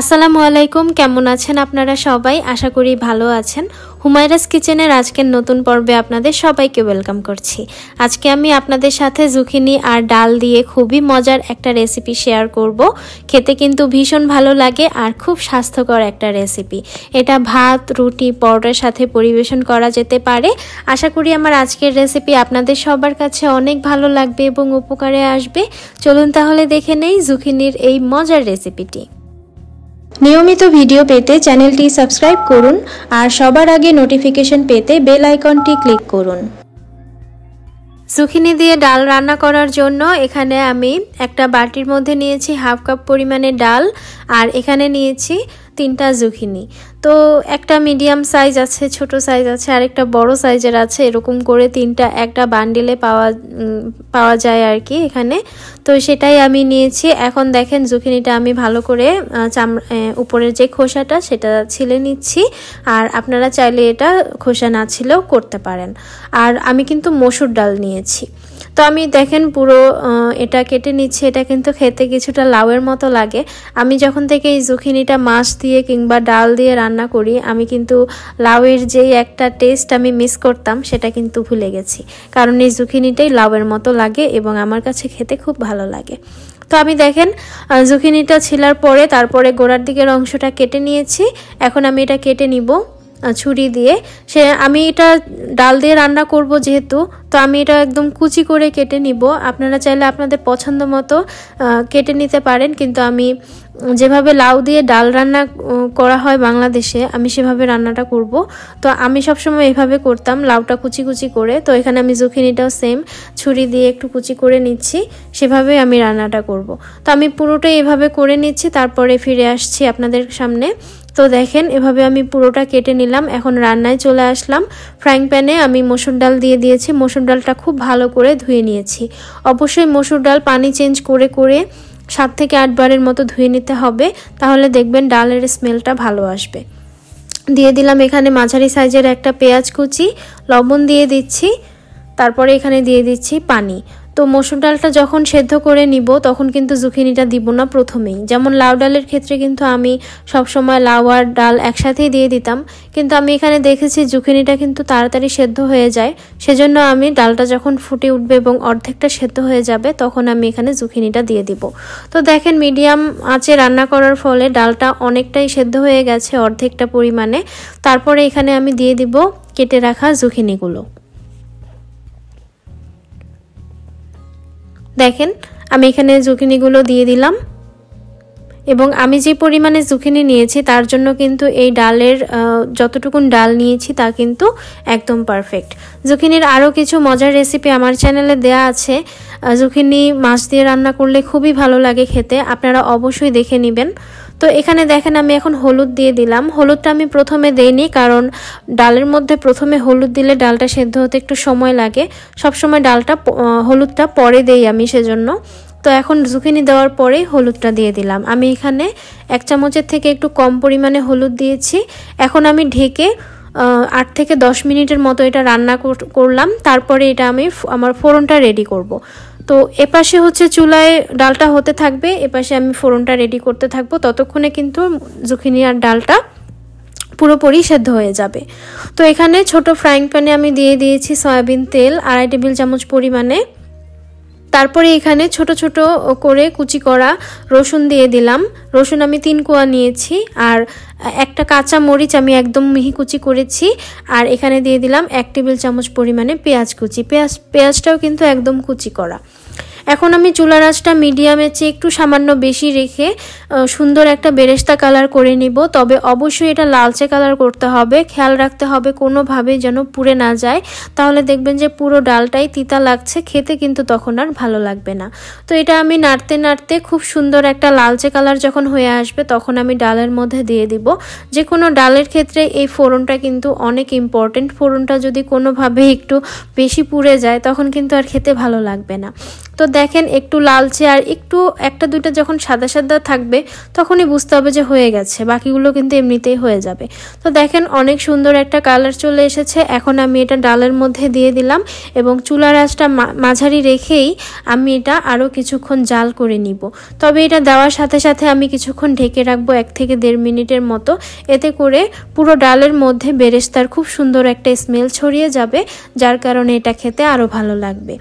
আসসালামু আলাইকুম কেমন আছেন আপনারা সবাই আশা করি ভালো আছেন হুমায়রাস কিচেনের আজকের নতুন পর্বে আপনাদের সবাইকে ওয়েলকাম করছি আজকে আমি আপনাদের সাথে জুখিনি আর ডাল দিয়ে খুবই মজার একটা রেসিপি শেয়ার করব খেতে কিন্তু ভীষণ ভালো লাগে আর খুব স্বাস্থ্যকর একটা রেসিপি এটা ভাত রুটি পরোটার সাথে পরিবেশন করা যেতে পারে আশা করি আমার আজকের রেসিপি আপনাদের সবার কাছে অনেক ভালো লাগবে এবং উপকারে আসবে চলুন তাহলে দেখে নেই জুখিনির এই মজার রেসিপিটি নিয়মিত ভিডিও পেতে চ্যানেলটি সাবস্ক্রাইব করুন আর সবার আগে নোটিফিকেশন পেতে বেল আইকনটি ক্লিক করুন সুখিনি দিয়ে ডাল রান্না করার জন্য এখানে আমি একটা বাটির মধ্যে নিয়েছি হাফ কাপ পরিমাণে ডাল আর এখানে নিয়েছি তিনটা জুখিনি তো একটা মিডিয়াম সাইজ আছে ছোট সাইজ আছে আরেকটা বড় সাইজের আছে এরকম করে তিনটা একটা বান্ডিলে পাওয়া পাওয়া যায় আর কি এখানে তো সেটাই আমি নিয়েছি এখন দেখেন জুখিনিটা আমি ভালো করে চাম উপরের যে খোসাটা সেটা ছিলে নিচ্ছি আর আপনারা চাইলে এটা খোসা না ছিলেও করতে পারেন আর আমি কিন্তু মসুর ডাল নিয়েছি তো আমি দেখেন পুরো এটা কেটে নিচ্ছি এটা কিন্তু খেতে কিছুটা লাউয়ের মতো লাগে আমি যখন থেকে এই জুখিনিটা মাছ দিয়ে কিংবা ডাল দিয়ে রান্না করি আমি কিন্তু লাউয়ের যেই একটা টেস্ট আমি মিস করতাম সেটা কিন্তু ভুলে গেছি কারণ এই জুখিনিটাই লাউয়ের মতো লাগে এবং আমার কাছে খেতে খুব ভালো লাগে তো আমি দেখেন জুখিনিটা ছিলার পরে তারপরে গোড়ার দিকের অংশটা কেটে নিয়েছি এখন আমি এটা কেটে নিব ছুরি দিয়ে সে আমি এটা ডাল দিয়ে রান্না করব যেহেতু তো আমি এটা একদম কুচি করে কেটে নিব আপনারা চাইলে আপনাদের পছন্দ মতো কেটে নিতে পারেন কিন্তু আমি যেভাবে লাউ দিয়ে ডাল রান্না করা হয় বাংলাদেশে আমি সেভাবে রান্নাটা করব তো আমি সবসময় এভাবে করতাম লাউটা কুচি কুচি করে তো এখানে আমি জুখিনিটাও সেম ছুরি দিয়ে একটু কুচি করে নিচ্ছি সেভাবে আমি রান্নাটা করব তো আমি পুরোটাই এভাবে করে নিচ্ছি তারপরে ফিরে আসছি আপনাদের সামনে তো দেখেন এভাবে আমি পুরোটা কেটে নিলাম এখন রান্নায় চলে আসলাম ফ্রাইং প্যানে আমি মসুর ডাল দিয়ে দিয়েছি মসুর ডালটা খুব ভালো করে ধুয়ে নিয়েছি অবশ্যই মসুর ডাল পানি চেঞ্জ করে করে সাত থেকে আটবারের মতো ধুয়ে নিতে হবে তাহলে দেখবেন ডালের স্মেলটা ভালো আসবে দিয়ে দিলাম এখানে মাঝারি সাইজের একটা পেঁয়াজ কুচি লবণ দিয়ে দিচ্ছি তারপরে এখানে দিয়ে দিচ্ছি পানি তো মসুর ডালটা যখন সেদ্ধ করে নিব তখন কিন্তু জুখিনিটা দিব না প্রথমেই যেমন লাউ ডালের ক্ষেত্রে কিন্তু আমি সবসময় লাউ আর ডাল একসাথেই দিয়ে দিতাম কিন্তু আমি এখানে দেখেছি জুখিনিটা কিন্তু তাড়াতাড়ি সেদ্ধ হয়ে যায় সেজন্য আমি ডালটা যখন ফুটে উঠবে এবং অর্ধেকটা সেদ্ধ হয়ে যাবে তখন আমি এখানে জুখিনিটা দিয়ে দিব তো দেখেন মিডিয়াম আঁচে রান্না করার ফলে ডালটা অনেকটাই সেদ্ধ হয়ে গেছে অর্ধেকটা পরিমাণে তারপরে এখানে আমি দিয়ে দিব কেটে রাখা জুখিনিগুলো দেখেন আমি এখানে জুকিনিগুলো দিয়ে দিলাম এবং আমি যে পরিমাণে জুকিনি নিয়েছি তার জন্য কিন্তু এই ডালের যতটুকুন ডাল নিয়েছি তা কিন্তু একদম পারফেক্ট জুকিনির আরও কিছু মজার রেসিপি আমার চ্যানেলে দেয়া আছে জুকিনি মাছ দিয়ে রান্না করলে খুবই ভালো লাগে খেতে আপনারা অবশ্যই দেখে নেবেন তো এখানে দেখেন আমি এখন হলুদ দিয়ে দিলাম হলুদটা আমি প্রথমে দেইনি কারণ ডালের মধ্যে প্রথমে হলুদ দিলে ডালটা সেদ্ধ হতে একটু সময় লাগে সবসময় ডালটা হলুদটা পরে দেই আমি সেজন্য তো এখন জুকিনি দেওয়ার পরে হলুদটা দিয়ে দিলাম আমি এখানে এক চামচের থেকে একটু কম পরিমাণে হলুদ দিয়েছি এখন আমি ঢেকে আট থেকে দশ মিনিটের মতো এটা রান্না করলাম তারপরে এটা আমি আমার ফোড়নটা রেডি করব। তো এপাশে হচ্ছে চুলায় ডালটা হতে থাকবে এপাশে আমি ফোড়নটা রেডি করতে থাকবো ততক্ষণে কিন্তু জুকিনি আর ডালটা পুরোপুরি সেদ্ধ হয়ে যাবে তো এখানে ছোট ফ্রাইং প্যানে আমি দিয়ে দিয়েছি সয়াবিন তেল আড়াই টেবিল চামচ পরিমাণে তারপরে এখানে ছোট ছোট করে কুচি করা রসুন দিয়ে দিলাম রসুন আমি তিন কোয়া নিয়েছি আর একটা কাঁচা মরিচ আমি একদম মিহি কুচি করেছি আর এখানে দিয়ে দিলাম এক টেবিল চামচ পরিমাণে পেঁয়াজ কুচি পেঁয়াজ পেঁয়াজটাও কিন্তু একদম কুচি করা এখন আমি চুলা আঁচটা মিডিয়ামের চেয়ে একটু সামান্য বেশি রেখে সুন্দর একটা বেরেস্তা কালার করে নিব তবে অবশ্যই এটা লালচে কালার করতে হবে খেয়াল রাখতে হবে কোনোভাবে যেন পুড়ে না যায় তাহলে দেখবেন যে পুরো ডালটাই তিতা লাগছে খেতে কিন্তু তখন আর ভালো লাগবে না তো এটা আমি নাড়তে নাড়তে খুব সুন্দর একটা লালচে কালার যখন হয়ে আসবে তখন আমি ডালের মধ্যে দিয়ে দিব যে কোনো ডালের ক্ষেত্রে এই ফোড়নটা কিন্তু অনেক ইম্পর্টেন্ট ফোড়নটা যদি কোনোভাবে একটু বেশি পুড়ে যায় তখন কিন্তু আর খেতে ভালো লাগবে না তো দেখেন একটু লালচে আর একটু একটা দুইটা যখন সাদা সাদা থাকবে তখনই বুঝতে হবে যে হয়ে গেছে বাকিগুলো কিন্তু এমনিতেই হয়ে যাবে তো দেখেন অনেক সুন্দর একটা কালার চলে এসেছে এখন আমি এটা ডালের মধ্যে দিয়ে দিলাম এবং চুলার আঁচটা মাঝারি রেখেই আমি এটা আরও কিছুক্ষণ জাল করে নিব তবে এটা দেওয়ার সাথে সাথে আমি কিছুক্ষণ ঢেকে রাখবো এক থেকে দেড় মিনিটের মতো এতে করে পুরো ডালের মধ্যে বেরেস্তার খুব সুন্দর একটা স্মেল ছড়িয়ে যাবে যার কারণে এটা খেতে আরও ভালো লাগবে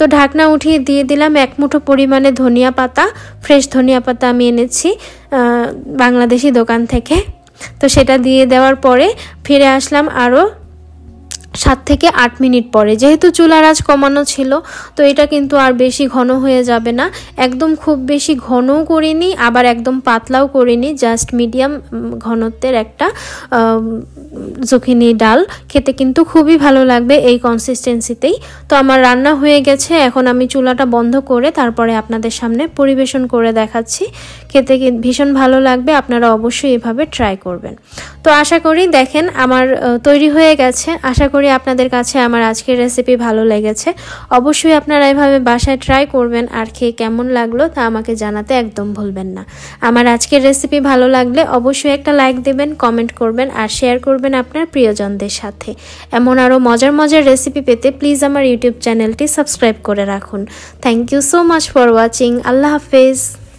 তো ঢাকনা উঠিয়ে দিয়ে দিলাম এক মুঠো পরিমাণে ধনিয়া পাতা ফ্রেশ ধনিয়া পাতা আমি এনেছি বাংলাদেশি দোকান থেকে তো সেটা দিয়ে দেওয়ার পরে ফিরে আসলাম আরও সাত থেকে আট মিনিট পরে যেহেতু চুলার আঁচ কমানো ছিল তো এটা কিন্তু আর বেশি ঘন হয়ে যাবে না একদম খুব বেশি ঘনও করিনি আবার একদম পাতলাও করিনি জাস্ট মিডিয়াম ঘনত্বের একটা জুখিনি ডাল খেতে কিন্তু খুবই ভালো লাগবে এই কনসিস্টেন্সিতেই তো আমার রান্না হয়ে গেছে এখন আমি চুলাটা বন্ধ করে তারপরে আপনাদের সামনে পরিবেশন করে দেখাচ্ছি খেতে ভীষণ ভালো লাগবে আপনারা অবশ্যই এভাবে ট্রাই করবেন তো আশা করি দেখেন আমার তৈরি হয়ে গেছে আশা করি আপনাদের কাছে আমার আজকের রেসিপি ভালো লেগেছে অবশ্যই আপনারা এভাবে বাসায় ট্রাই করবেন আর খেয়ে কেমন লাগলো তা আমাকে জানাতে একদম ভুলবেন না আমার আজকের রেসিপি ভালো লাগলে অবশ্যই একটা লাইক দেবেন কমেন্ট করবেন আর শেয়ার করবেন আপনার প্রিয়জনদের সাথে এমন আরও মজার মজার রেসিপি পেতে প্লিজ আমার ইউটিউব চ্যানেলটি সাবস্ক্রাইব করে রাখুন thank you so much for watching আল্লাহ হাফেজ